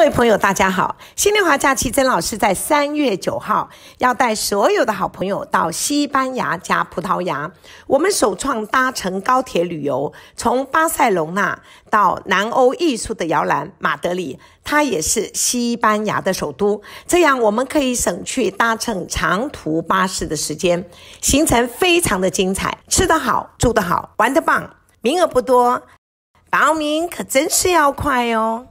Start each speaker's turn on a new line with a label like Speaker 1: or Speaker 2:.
Speaker 1: 各位朋友，大家好！新年华假期曾老师在三月九号要带所有的好朋友到西班牙加葡萄牙。我们首创搭乘高铁旅游，从巴塞隆纳到南欧艺术的摇篮马德里，它也是西班牙的首都。这样我们可以省去搭乘长途巴士的时间，行程非常的精彩，吃得好，住得好，玩得棒。名额不多，报名可真是要快哦！